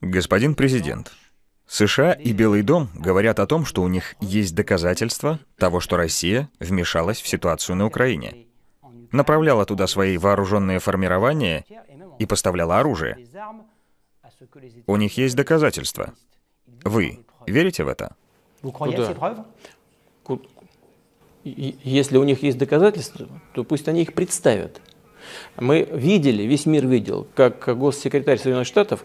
Господин президент, США и Белый дом говорят о том, что у них есть доказательства того, что Россия вмешалась в ситуацию на Украине, направляла туда свои вооруженные формирования и поставляла оружие. У них есть доказательства. Вы верите в это? Куда? Если у них есть доказательства, то пусть они их представят. Мы видели, весь мир видел, как госсекретарь Соединенных Штатов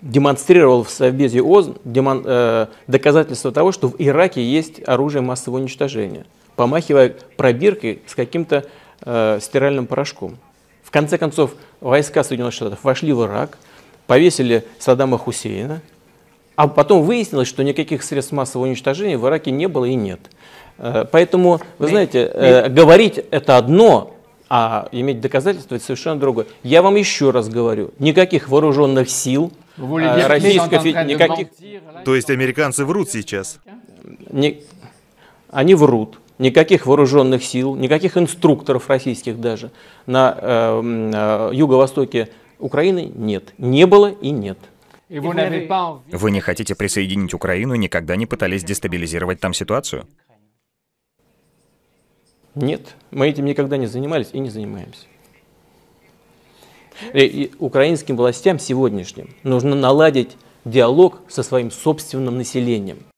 демонстрировал в Совбезе ООН демон, э, доказательство того, что в Ираке есть оружие массового уничтожения, помахивая пробиркой с каким-то э, стиральным порошком. В конце концов, войска Соединенных Штатов вошли в Ирак, повесили Саддама Хусейна, а потом выяснилось, что никаких средств массового уничтожения в Ираке не было и нет. Э, поэтому, вы знаете, э, говорить это одно, а иметь доказательства это совершенно другое. Я вам еще раз говорю, никаких вооруженных сил э, российских, никаких... Ну, То есть американцы врут сейчас? Не... Они врут. Никаких вооруженных сил, никаких инструкторов российских даже на э, э, юго-востоке Украины нет. Не было и нет. Вы не хотите присоединить Украину и никогда не пытались дестабилизировать там ситуацию? Нет, мы этим никогда не занимались и не занимаемся. И, э, и украинским властям сегодняшним нужно наладить диалог со своим собственным населением.